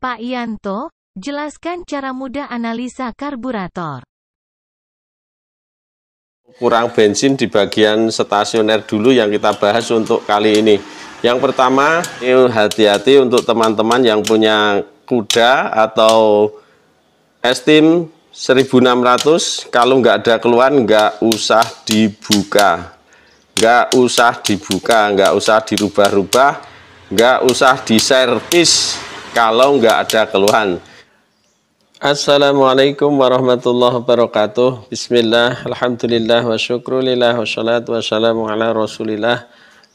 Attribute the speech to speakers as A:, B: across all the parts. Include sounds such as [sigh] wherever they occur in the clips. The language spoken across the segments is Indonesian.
A: Pak Yanto, jelaskan cara mudah analisa karburator. Kurang bensin di bagian stasioner dulu yang kita bahas untuk kali ini. Yang pertama, hati-hati untuk teman-teman yang punya kuda atau estim 1600 kalau nggak ada keluhan nggak usah dibuka nggak usah dibuka nggak usah dirubah-rubah nggak usah diservis kalau nggak ada keluhan. Assalamualaikum warahmatullahi wabarakatuh. Bismillah, alhamdulillah, wa syukrulillah, wa salatu wassalamu ala rasulillah.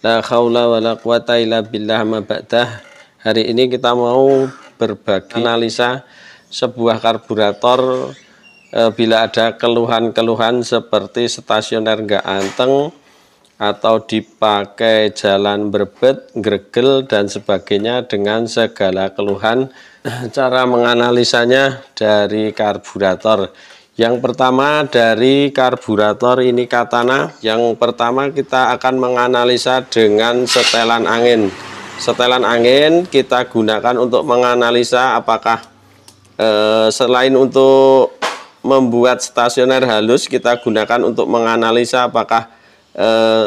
A: La khawla wa la quwata illa billah ma ba'dah. Hari ini kita mau berbagi analisa sebuah karburator e, bila ada keluhan-keluhan seperti stasioner nggak anteng, atau dipakai jalan berbet, gregel, dan sebagainya dengan segala keluhan. [clears throat] Cara menganalisanya dari karburator. Yang pertama dari karburator ini katana, yang pertama kita akan menganalisa dengan setelan angin. Setelan angin kita gunakan untuk menganalisa apakah eh, selain untuk membuat stasioner halus kita gunakan untuk menganalisa apakah eh,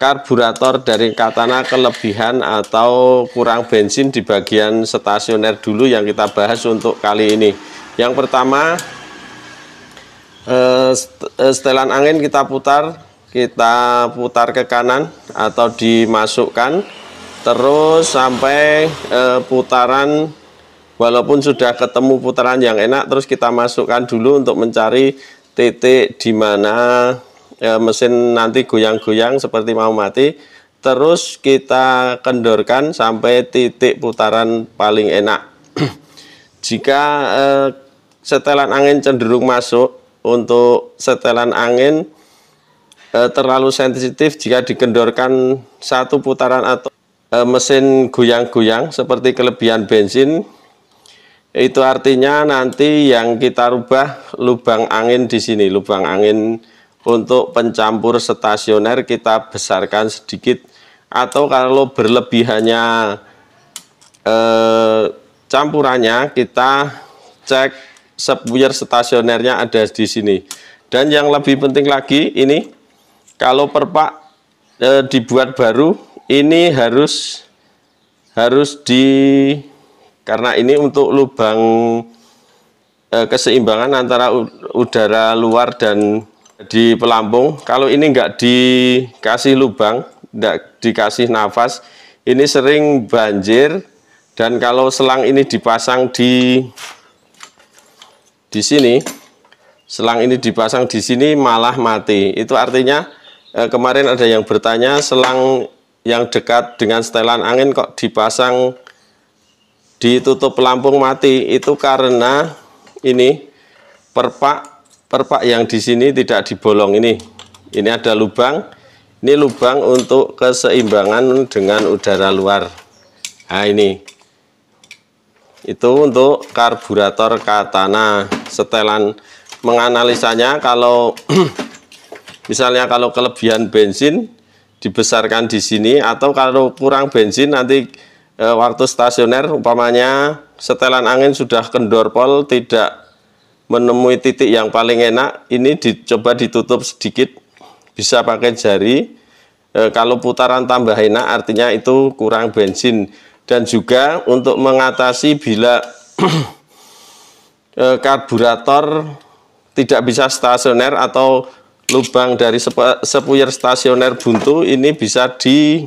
A: karburator dari Katana kelebihan atau kurang bensin di bagian stasioner dulu yang kita bahas untuk kali ini. Yang pertama eh, eh, setelan angin kita putar, kita putar ke kanan atau dimasukkan terus sampai eh, putaran walaupun sudah ketemu putaran yang enak terus kita masukkan dulu untuk mencari titik di mana ya, mesin nanti goyang-goyang seperti mau mati terus kita kendorkan sampai titik putaran paling enak [clears throat] jika eh, setelan angin cenderung masuk untuk setelan angin eh, terlalu sensitif jika dikendorkan satu putaran atau eh, mesin goyang-goyang seperti kelebihan bensin itu artinya nanti yang kita rubah lubang angin di sini lubang angin untuk pencampur stasioner kita besarkan sedikit atau kalau berlebihannya eh, campurannya kita cek sepuyer stasionernya ada di sini dan yang lebih penting lagi ini kalau perpak eh, dibuat baru ini harus harus di karena ini untuk lubang eh, keseimbangan antara udara luar dan di pelampung, kalau ini enggak dikasih lubang nggak dikasih nafas ini sering banjir dan kalau selang ini dipasang di di sini selang ini dipasang di sini malah mati itu artinya eh, kemarin ada yang bertanya selang yang dekat dengan setelan angin kok dipasang ditutup pelampung mati itu karena ini perpak perpak yang di sini tidak dibolong ini ini ada lubang ini lubang untuk keseimbangan dengan udara luar nah ini itu untuk karburator katana setelan menganalisanya kalau [clears throat] misalnya kalau kelebihan bensin dibesarkan di sini atau kalau kurang bensin nanti e, waktu stasioner umpamanya setelan angin sudah kendor pol tidak menemui titik yang paling enak ini dicoba ditutup sedikit bisa pakai jari e, kalau putaran tambah enak artinya itu kurang bensin dan juga untuk mengatasi bila e, [clears throat] karburator tidak bisa stasioner atau lubang dari sepuyer stasioner buntu ini bisa di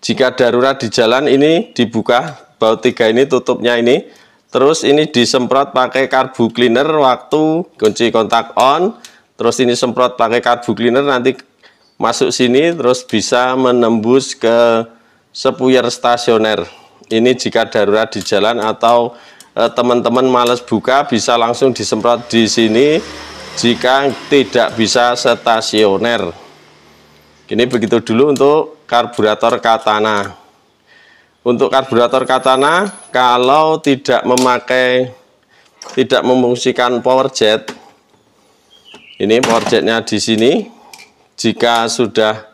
A: jika darurat di jalan ini dibuka baut tiga ini tutupnya ini Terus ini disemprot pakai karbu cleaner waktu kunci kontak on. Terus ini semprot pakai karbu cleaner nanti masuk sini terus bisa menembus ke sepuyer stasioner. Ini jika darurat di jalan atau eh, teman-teman eh, males buka bisa langsung disemprot di sini jika tidak bisa stasioner. Ini begitu dulu untuk karburator Katana. Untuk karburator Katana, kalau tidak memakai, tidak memungsikan power jet, ini power jetnya di sini. Jika sudah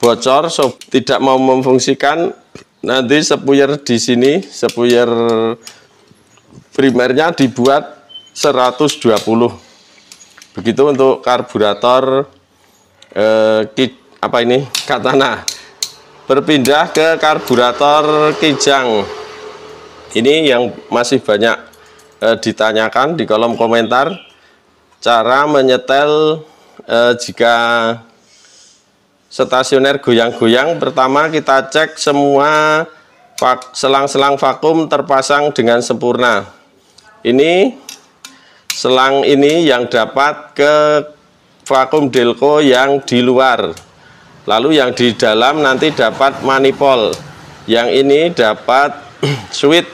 A: bocor, so, tidak mau memfungsikan, nanti sepuyer di sini, sepuyer primernya dibuat 120. Begitu untuk karburator eh, kit apa ini? Katana berpindah ke karburator Kijang ini yang masih banyak e, ditanyakan di kolom komentar cara menyetel e, jika stasioner goyang-goyang pertama kita cek semua selang-selang vakum terpasang dengan sempurna ini selang ini yang dapat ke vakum delco yang di luar lalu yang di dalam nanti dapat manipol yang ini dapat [clears throat] switch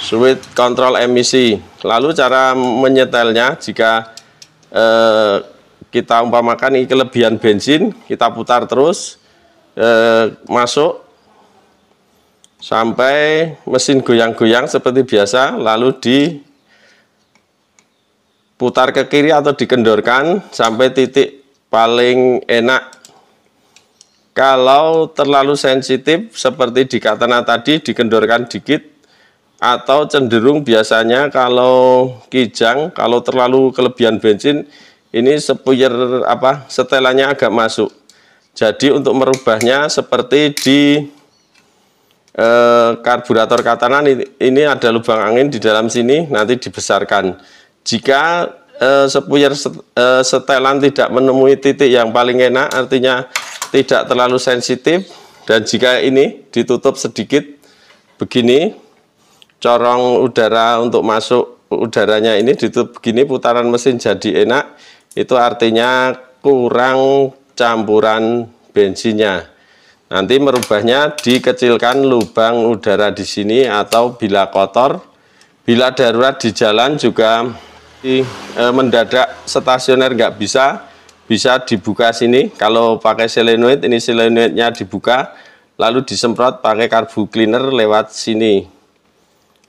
A: switch kontrol emisi lalu cara menyetelnya jika eh, kita umpamakan ini kelebihan bensin kita putar terus eh, masuk sampai mesin goyang-goyang seperti biasa lalu di putar ke kiri atau dikendorkan sampai titik paling enak kalau terlalu sensitif seperti di katana tadi dikendorkan dikit atau cenderung biasanya kalau kijang kalau terlalu kelebihan bensin ini sepuyer apa setelannya agak masuk jadi untuk merubahnya seperti di eh, karburator katana ini, ini ada lubang angin di dalam sini nanti dibesarkan jika Eh, eh, setelan tidak menemui titik yang paling enak artinya tidak terlalu sensitif dan jika ini ditutup sedikit begini corong udara untuk masuk udaranya ini ditutup begini putaran mesin jadi enak itu artinya kurang campuran bensinnya nanti merubahnya dikecilkan lubang udara di sini atau bila kotor bila darurat di jalan juga di, e, eh, mendadak stasioner nggak bisa, bisa dibuka sini. Kalau pakai selenoid ini selenoidnya dibuka, lalu disemprot pakai karbu cleaner lewat sini.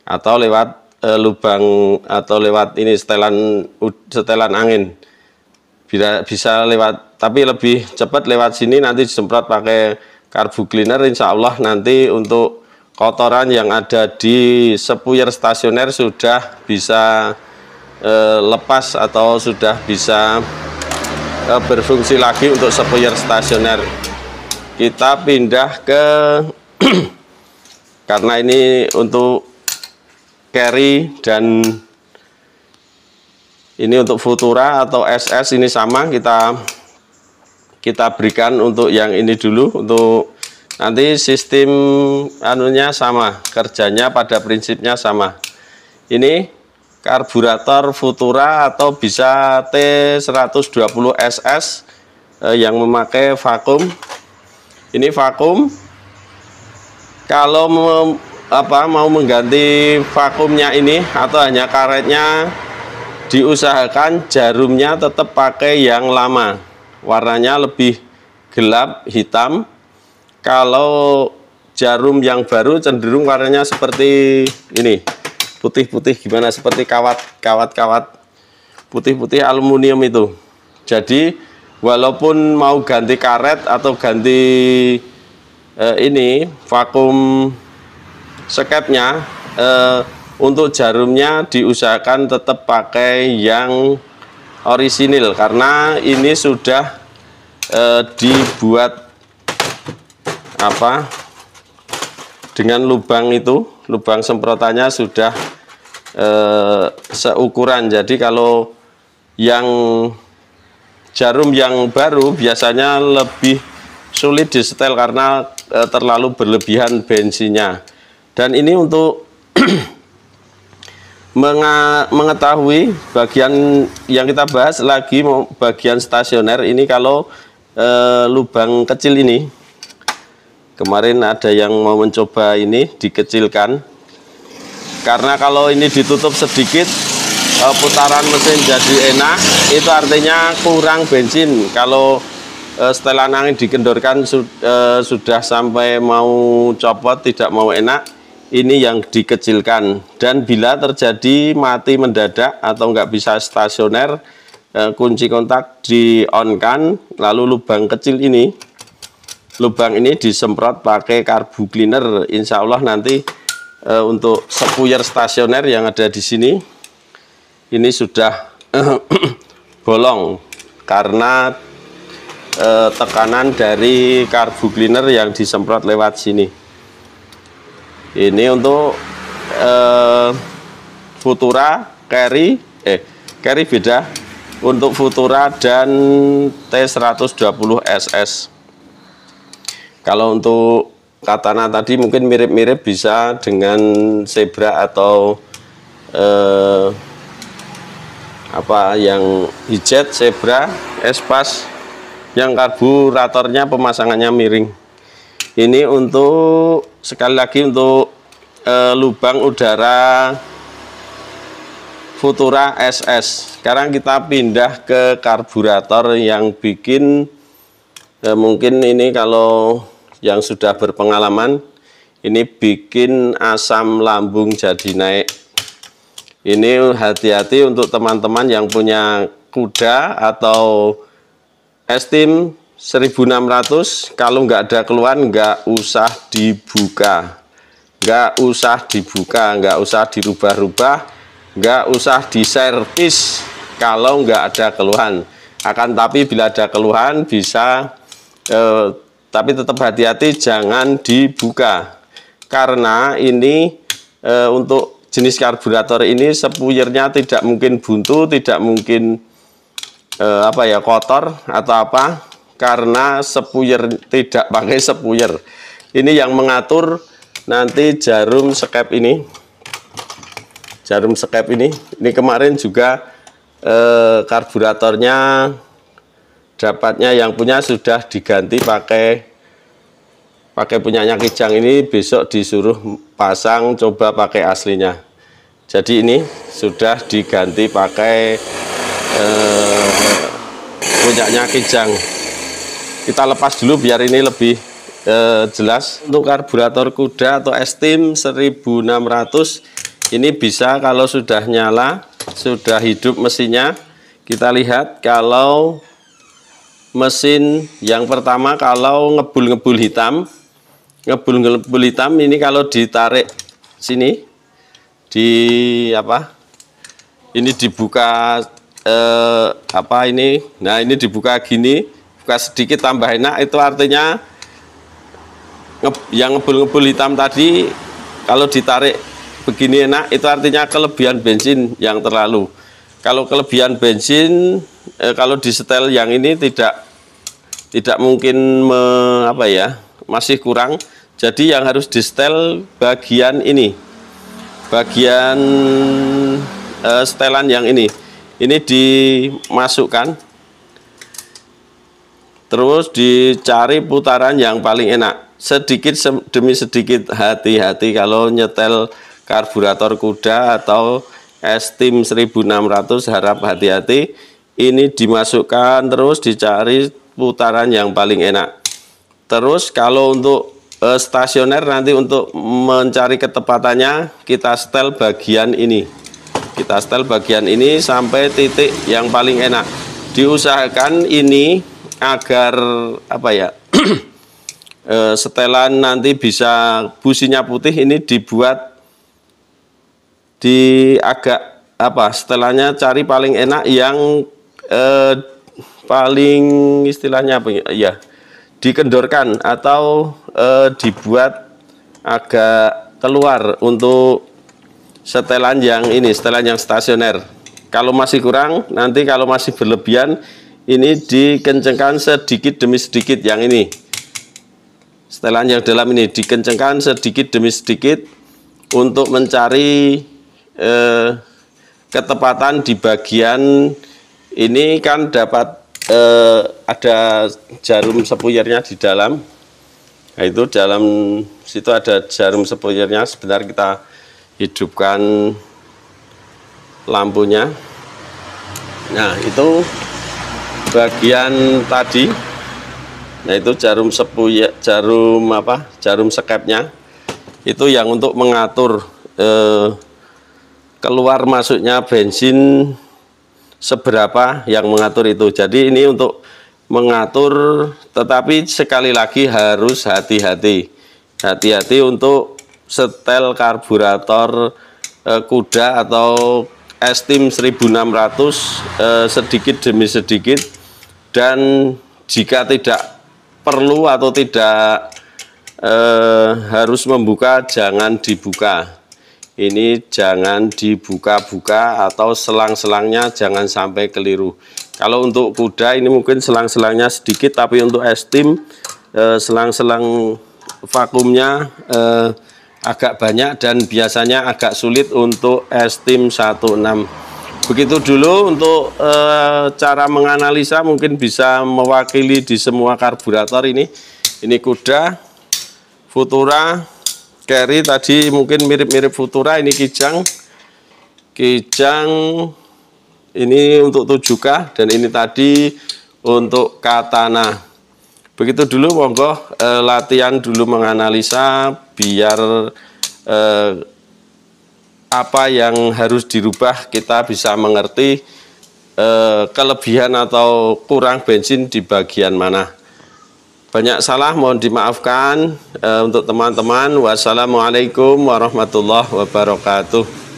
A: Atau lewat e, lubang, atau lewat ini setelan, setelan angin. Bila, bisa lewat, tapi lebih cepat lewat sini nanti disemprot pakai karbu cleaner insya Allah nanti untuk kotoran yang ada di sepuyer stasioner sudah bisa Eh, lepas atau sudah bisa eh, berfungsi lagi untuk sepuyer stasioner kita pindah ke [clears throat] karena ini untuk carry dan ini untuk Futura atau SS ini sama kita kita berikan untuk yang ini dulu untuk nanti sistem anunya sama kerjanya pada prinsipnya sama ini karburator Futura atau bisa T120SS eh, yang memakai vakum. Ini vakum. Kalau apa mau mengganti vakumnya ini atau hanya karetnya diusahakan jarumnya tetap pakai yang lama. Warnanya lebih gelap hitam. Kalau jarum yang baru cenderung warnanya seperti ini putih-putih gimana seperti kawat kawat-kawat putih-putih aluminium itu. Jadi walaupun mau ganti karet atau ganti eh, ini vakum seketnya eh, untuk jarumnya diusahakan tetap pakai yang orisinil karena ini sudah eh, dibuat apa dengan lubang itu lubang semprotannya sudah Eh, seukuran. Jadi kalau yang jarum yang baru biasanya lebih sulit di setel karena e, terlalu berlebihan bensinnya. Dan ini untuk [clears throat] mengetahui bagian yang kita bahas lagi bagian stasioner ini kalau e, lubang kecil ini kemarin ada yang mau mencoba ini dikecilkan karena kalau ini ditutup sedikit eh, putaran mesin jadi enak itu artinya kurang bensin kalau eh, setelan angin dikendorkan eh, sudah sampai mau copot tidak mau enak ini yang dikecilkan dan bila terjadi mati mendadak atau nggak bisa stasioner kunci kontak di on kan lalu lubang kecil ini lubang ini disemprot pakai karbu cleaner Insya Allah nanti uh, untuk sepuyer stasioner yang ada di sini ini sudah [clears throat] bolong karena uh, tekanan dari karbu cleaner yang disemprot lewat sini ini untuk uh, Futura carry eh carry beda untuk Futura dan T120 SS kalau untuk Katana tadi mungkin mirip-mirip bisa dengan zebra atau eh, apa yang hijet, zebra, espas yang karburatornya pemasangannya miring. Ini untuk sekali lagi untuk eh, lubang udara Futura SS. Sekarang kita pindah ke karburator yang bikin eh, mungkin ini kalau yang sudah berpengalaman ini bikin asam lambung jadi naik ini hati-hati untuk teman-teman yang punya kuda atau estim 1600 kalau nggak ada keluhan nggak usah dibuka nggak usah dibuka nggak usah dirubah-rubah nggak usah diservis kalau nggak ada keluhan akan tapi bila ada keluhan bisa eh, tapi tetap hati-hati jangan dibuka karena ini e, untuk jenis karburator ini sepuyernya tidak mungkin buntu tidak mungkin e, apa ya kotor atau apa karena sepuyer tidak pakai sepuyer ini yang mengatur nanti jarum skep ini jarum skep ini ini kemarin juga e, karburatornya dapatnya yang punya sudah diganti pakai pakai punyanya Kijang ini besok disuruh pasang coba pakai aslinya jadi ini sudah diganti pakai eh, punyanya Kijang kita lepas dulu biar ini lebih eh, jelas untuk karburator kuda atau estim 1600 ini bisa kalau sudah nyala sudah hidup mesinnya kita lihat kalau mesin yang pertama kalau ngebul-ngebul hitam ngebul-ngebul hitam ini kalau ditarik sini di apa ini dibuka eh, apa ini nah ini dibuka gini buka sedikit tambah enak itu artinya nge, yang ngebul-ngebul hitam tadi kalau ditarik begini enak itu artinya kelebihan bensin yang terlalu kalau kelebihan bensin eh, kalau di setel yang ini tidak tidak mungkin me, apa ya masih kurang jadi yang harus di setel bagian ini bagian eh, setelan yang ini ini dimasukkan terus dicari putaran yang paling enak sedikit demi sedikit hati-hati kalau nyetel karburator kuda atau es tim 1600 harap hati-hati ini dimasukkan terus dicari putaran yang paling enak terus kalau untuk e, stasioner nanti untuk mencari ketepatannya kita setel bagian ini kita setel bagian ini sampai titik yang paling enak diusahakan ini agar apa ya e, [clears throat] setelan nanti bisa businya putih ini dibuat di agak apa setelahnya cari paling enak yang eh, paling istilahnya apa ya iya. dikendorkan atau eh, dibuat agak keluar untuk setelan yang ini setelan yang stasioner kalau masih kurang nanti kalau masih berlebihan ini dikencengkan sedikit demi sedikit yang ini setelan yang dalam ini dikencengkan sedikit demi sedikit untuk mencari eh, ketepatan di bagian ini kan dapat eh, ada jarum sepuyernya di dalam nah, itu dalam situ ada jarum sepuyernya sebentar kita hidupkan lampunya nah itu bagian tadi nah itu jarum sepuyer jarum apa jarum sekepnya itu yang untuk mengatur eh, keluar masuknya bensin seberapa yang mengatur itu. Jadi ini untuk mengatur tetapi sekali lagi harus hati-hati. Hati-hati untuk setel karburator eh, kuda atau estim 1600 eh, sedikit demi sedikit dan jika tidak perlu atau tidak eh, harus membuka jangan dibuka ini jangan dibuka-buka atau selang-selangnya jangan sampai keliru kalau untuk kuda ini mungkin selang-selangnya sedikit tapi untuk es tim eh, selang-selang vakumnya eh, agak banyak dan biasanya agak sulit untuk es tim 16 begitu dulu untuk eh, cara menganalisa mungkin bisa mewakili di semua karburator ini ini kuda Futura carry tadi mungkin mirip-mirip Futura ini kijang kijang ini untuk 7K dan ini tadi untuk katana begitu dulu monggo e, latihan dulu menganalisa biar e, apa yang harus dirubah kita bisa mengerti e, kelebihan atau kurang bensin di bagian mana banyak salah mohon dimaafkan uh, untuk teman-teman. Wassalamualaikum warahmatullahi wabarakatuh.